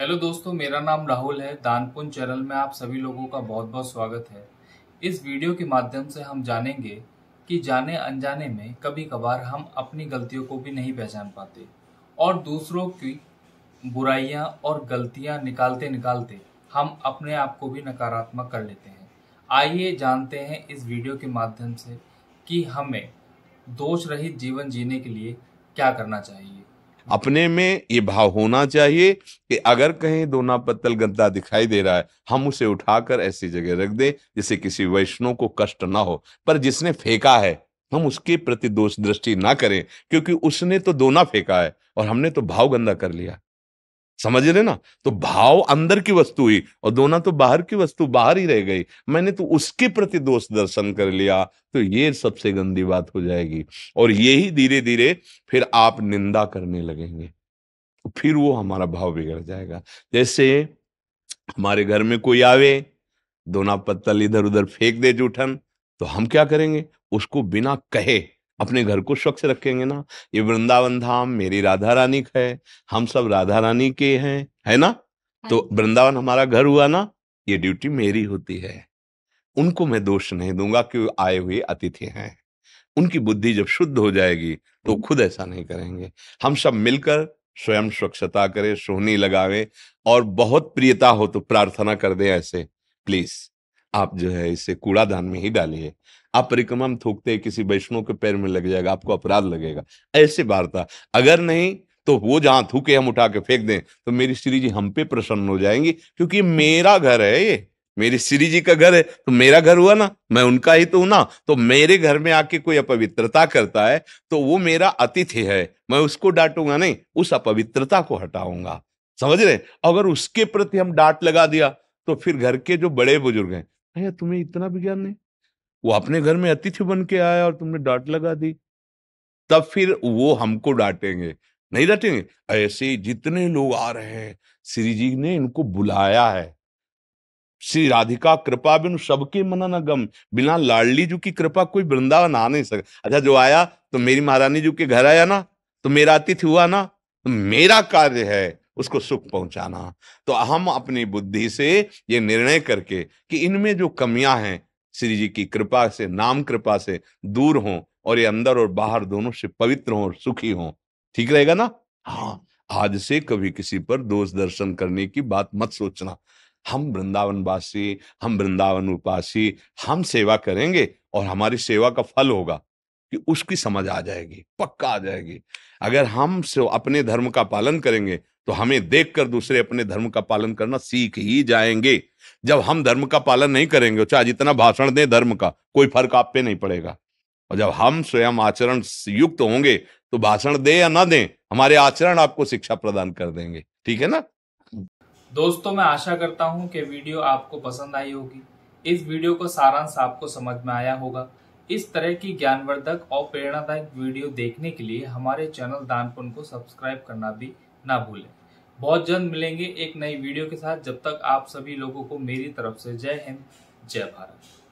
hello दोस्तों मेरा नाम राहुल है दानपुन चैनल में आप सभी लोगों का बहुत बहुत स्वागत है इस वीडियो के माध्यम से हम जानेंगे कि जाने अनजाने में कभी कभार हम अपनी गलतियों को भी नहीं पहचान पाते और दूसरों की बुराइयां और गलतियां निकालते निकालते हम अपने आप को भी नकारात्मक कर लेते हैं आइए जानते हैं इस वीडियो के माध्यम से कि हमें दोष रहित जीवन जीने के लिए क्या करना चाहिए अपने में ये भाव होना चाहिए कि अगर कहीं दोना पत्तल गंदा दिखाई दे रहा है हम उसे उठाकर ऐसी जगह रख दें जिससे किसी वैष्णव को कष्ट ना हो पर जिसने फेंका है हम उसके प्रति दोष दृष्टि ना करें क्योंकि उसने तो दोना फेंका है और हमने तो भाव गंदा कर लिया समझ रहे ना तो भाव अंदर की वस्तु हुई और दोनों तो बाहर की वस्तु बाहर ही रह गई मैंने तो उसके प्रति दोष दर्शन कर लिया तो ये सबसे गंदी बात हो जाएगी और यही धीरे धीरे फिर आप निंदा करने लगेंगे फिर वो हमारा भाव बिगड़ जाएगा जैसे हमारे घर में कोई आवे दोना पत्तल इधर उधर फेंक दे जूठन तो हम क्या करेंगे उसको बिना कहे अपने घर को स्वच्छ रखेंगे ना ये वृंदावन धाम मेरी राधा रानी का है हम सब राधा रानी के हैं है ना हाँ तो वृंदावन हमारा घर हुआ ना ये ड्यूटी मेरी होती है उनको मैं दोष नहीं दूंगा कि आए हुए अतिथि हैं उनकी बुद्धि जब शुद्ध हो जाएगी तो खुद ऐसा नहीं करेंगे हम सब मिलकर स्वयं स्वच्छता करें सोहनी लगावे और बहुत प्रियता हो तो प्रार्थना कर दें ऐसे प्लीज आप जो है इसे कूड़ादान में ही डालिए आप परिक्रमा में थूकते किसी वैष्णव के पैर में लग जाएगा आपको अपराध लगेगा ऐसे वार्ता अगर नहीं तो वो जहां थूके हम उठा के फेंक दें तो मेरी श्री जी हम पे प्रसन्न हो जाएंगी क्योंकि मेरा घर है ये मेरी श्री जी का घर है तो मेरा घर हुआ ना मैं उनका ही तो हूं ना तो मेरे घर में आके कोई अपवित्रता करता है तो वो मेरा अतिथि है मैं उसको डांटूंगा नहीं उस अपवित्रता को हटाऊंगा समझ रहे अगर उसके प्रति हम डांट लगा दिया तो फिर घर के जो बड़े बुजुर्ग हैं अरे तुम्हें इतना भी ज्ञान नहीं वो अपने घर में अतिथि बन के आया और तुमने डांट लगा दी तब फिर वो हमको डांटेंगे नहीं डांटेंगे ऐसे जितने लोग आ रहे हैं श्री जी ने इनको बुलाया है श्री राधिका कृपा बिन सबके मना न गम बिना लाडली जी की कृपा कोई वृंदावन आ नहीं सका अच्छा जो आया तो मेरी महारानी जी के घर आया ना तो मेरा अतिथि हुआ ना तो मेरा कार्य है उसको सुख पहुंचाना तो हम अपनी बुद्धि से ये निर्णय करके कि इनमें जो कमियां हैं श्री जी की कृपा से नाम कृपा से दूर हों और ये अंदर और बाहर दोनों से पवित्र हों और सुखी हों ठीक रहेगा ना हाँ आज से कभी किसी पर दोष दर्शन करने की बात मत सोचना हम वृंदावन वासी हम वृंदावन उपासी हम सेवा करेंगे और हमारी सेवा का फल होगा कि उसकी समझ आ जाएगी पक्का आ जाएगी अगर हम अपने धर्म का पालन करेंगे तो हमें देखकर दूसरे अपने धर्म का पालन करना सीख ही जाएंगे जब हम धर्म का पालन नहीं करेंगे चाहे जितना भाषण दें धर्म का कोई फर्क आप पे नहीं पड़ेगा और जब हम स्वयं आचरण युक्त होंगे तो भाषण दे या ना दें हमारे आचरण आपको शिक्षा प्रदान कर देंगे ठीक है ना दोस्तों मैं आशा करता हूँ कि वीडियो आपको पसंद आई होगी इस वीडियो को सारांश आपको समझ में आया होगा इस तरह की ज्ञानवर्धक और प्रेरणादायक वीडियो देखने के लिए हमारे चैनल दानपुन को सब्सक्राइब करना भी ना भूलें बहुत जल्द मिलेंगे एक नई वीडियो के साथ जब तक आप सभी लोगों को मेरी तरफ से जय हिंद जय भारत